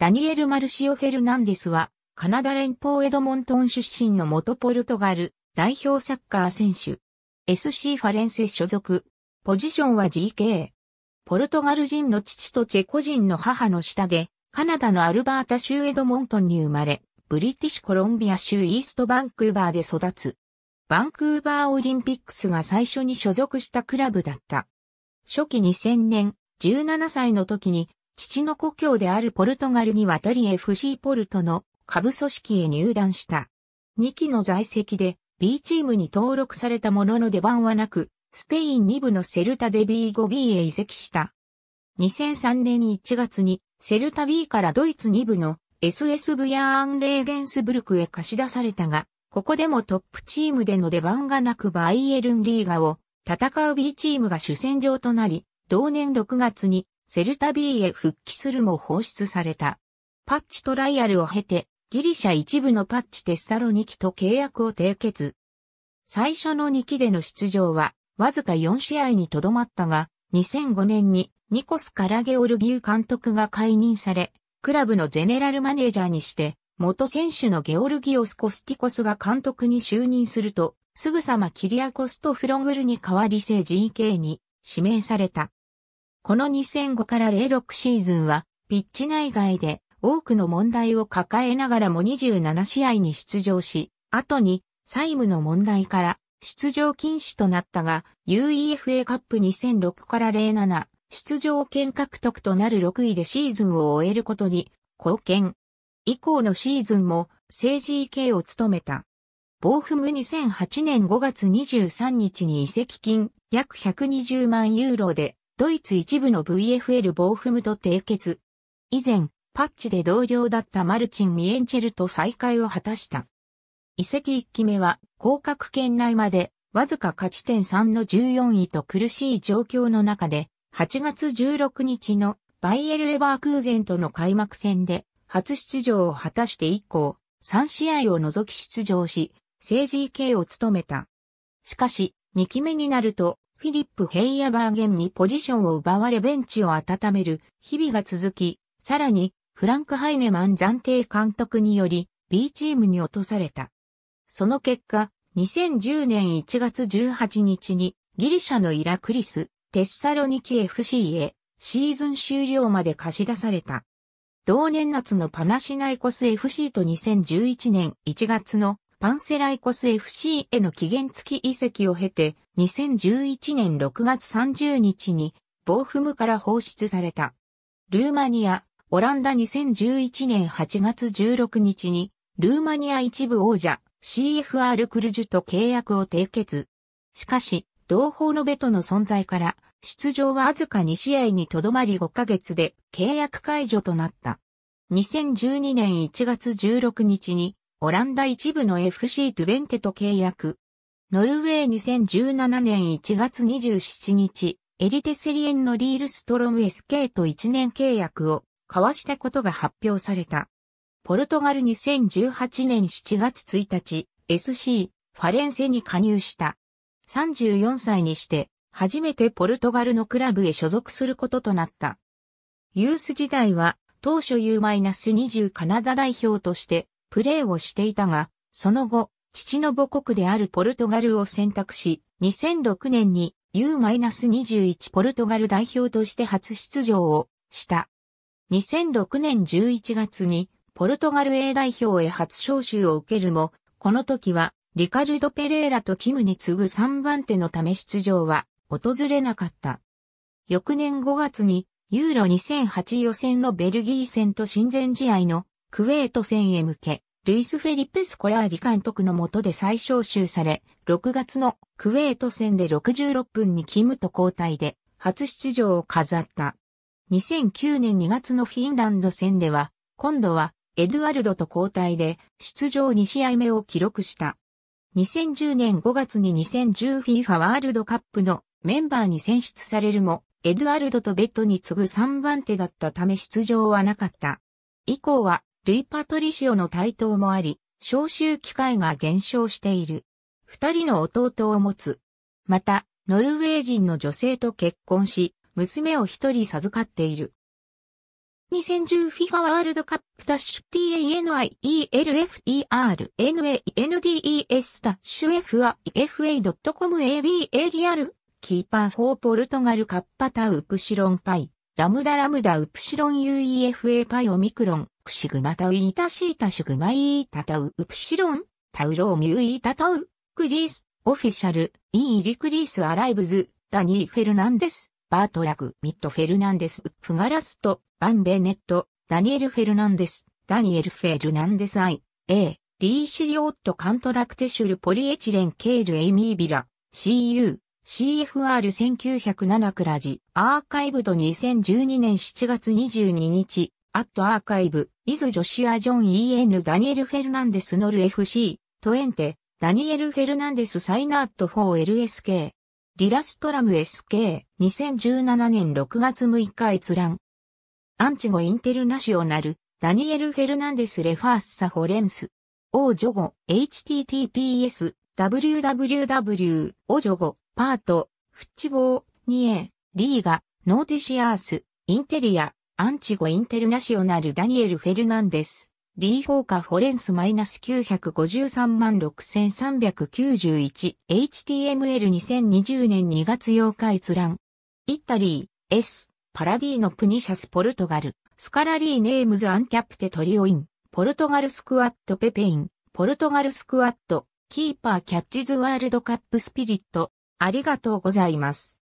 ダニエル・マルシオ・フェルナンデスは、カナダ連邦エドモントン出身の元ポルトガル代表サッカー選手。SC ファレンセ所属。ポジションは GK。ポルトガル人の父とチェコ人の母の下で、カナダのアルバータ州エドモントンに生まれ、ブリティッシュコロンビア州イーストバンクーバーで育つ。バンクーバーオリンピックスが最初に所属したクラブだった。初期2000年、17歳の時に父の故郷であるポルトガルに渡り FC ポルトの下部組織へ入団した。2期の在籍で B チームに登録されたものの出番はなく、スペイン2部のセルタで B5B へ移籍した。2003年1月にセルタ B からドイツ2部の SSV ヤーンレーゲンスブルクへ貸し出されたが、ここでもトップチームでの出番がなくバイエルンリーガを戦う B チームが主戦場となり、同年6月にセルタ B へ復帰するも放出された。パッチトライアルを経て、ギリシャ一部のパッチテッサロニキと契約を締結。最初の2期での出場は、わずか4試合にとどまったが、2005年にニコス・カラゲオルギュ監督が解任され、クラブのゼネラルマネージャーにして、元選手のゲオルギオス・コスティコスが監督に就任すると、すぐさまキリアコスト・フロングルに代わり制 GK に指名された。この2005から06シーズンは、ピッチ内外で多くの問題を抱えながらも27試合に出場し、後に債務の問題から出場禁止となったが、UEFA カップ2006から07、出場権獲得となる6位でシーズンを終えることに貢献。以降のシーズンも政治 k を務めた。ボーフム2008年5月23日に移籍金約120万ユーロでドイツ一部の VFL ボーフムと締結。以前、パッチで同僚だったマルチン・ミエンチェルと再会を果たした。移籍1期目は、降格圏内まで、わずか勝ち点3の14位と苦しい状況の中で、8月16日のバイエル・レバークーゼンとの開幕戦で、初出場を果たして以降、3試合を除き出場し、政治系を務めた。しかし、2期目になると、フィリップ・ヘイヤバーゲンにポジションを奪われベンチを温める日々が続き、さらにフランク・ハイネマン暫定監督により B チームに落とされた。その結果、2010年1月18日にギリシャのイラクリス、テッサロニキ FC へシーズン終了まで貸し出された。同年夏のパナシナイコス FC と2011年1月のパンセライコス FC への期限付き移籍を経て、2011年6月30日に、ボーフムから放出された。ルーマニア、オランダ2011年8月16日に、ルーマニア一部王者 CFR クルジュと契約を締結。しかし、同胞のベトの存在から、出場はわずか2試合にとどまり5ヶ月で契約解除となった。2012年1月16日にオランダ一部の FC トゥベンテと契約。ノルウェー2017年1月27日、エリテセリエンのリールストロム SK と1年契約を交わしたことが発表された。ポルトガル2018年7月1日、SC、ファレンセに加入した。34歳にして、初めてポルトガルのクラブへ所属することとなった。ユース時代は、当初 U-20 カナダ代表としてプレーをしていたが、その後、父の母国であるポルトガルを選択し、2006年に U-21 ポルトガル代表として初出場をした。2006年11月にポルトガル A 代表へ初招集を受けるも、この時はリカルド・ペレーラとキムに次ぐ3番手のため出場は訪れなかった。翌年5月にユーロ2008予選のベルギー戦と親善試合のクウェート戦へ向け、ルイス・フェリペ・スコラーリ監督の下で再招集され、6月のクウェート戦で66分にキムと交代で初出場を飾った。2009年2月のフィンランド戦では、今度はエドゥアルドと交代で出場2試合目を記録した。2010年5月に 2010FIFA ワールドカップのメンバーに選出されるも、エドゥアルドとベッドに次ぐ3番手だったため出場はなかった。以降はルイ・パトリシオの台頭もあり、召集機会が減少している。二人の弟を持つ。また、ノルウェー人の女性と結婚し、娘を一人授かっている。2010 FIFA ワールドカップダッシュ TANIELFERNANDES ダッシュ f i f a c o m AB エリアルキーパー4ポルトガルカッパタウプシロンパイラムダラムダウプシロン UEFA パイオミクロン、クシグマタウイータシータシグマイータタウウプシロン、タウローミュイータタウ、クリース、オフィシャル、イーリクリースアライブズ、ダニーフェルナンデス、バートラグ、ミット・フェルナンデス、フガラスト、バンベネット、ダニエルフェルナンデス、ダニエルフェルナンデスアイ、A、D・ ーシリオットカントラクテシュルポリエチレンケールエイミービラ、CU、CFR1907 クラジ、アーカイブド2012年7月22日、アットアーカイブ、イズ・ジョシュア・ジョン・ E.N. ダニエル・フェルナンデス・ノル FC、トエンテ、ダニエル・フェルナンデス・サイナートフォー・ l s k リラストラム SK、2017年6月6日閲覧。アンチゴ・インテルナショナル、ダニエル・フェルナンデス・レファース・サ・フォレンス。オージョゴ、https、www、オジョゴ、パート、フッチボー、ニエ、リーガ、ノーティシアース、インテリア、アンチゴインテルナシオナルダニエル・フェルナンデス、リーフォーカ・フォレンスマイナス953 6391、HTML2020 年2月8日閲覧。イタリー、S、パラディーノ・プニシャス・ポルトガル、スカラリー・ネームズ・アンキャプテ・トリオイン、ポルトガル・スクワット・ペペイン、ポルトガル・スクワット、キーパー・キャッチズ・ワールドカップ・スピリット、ありがとうございます。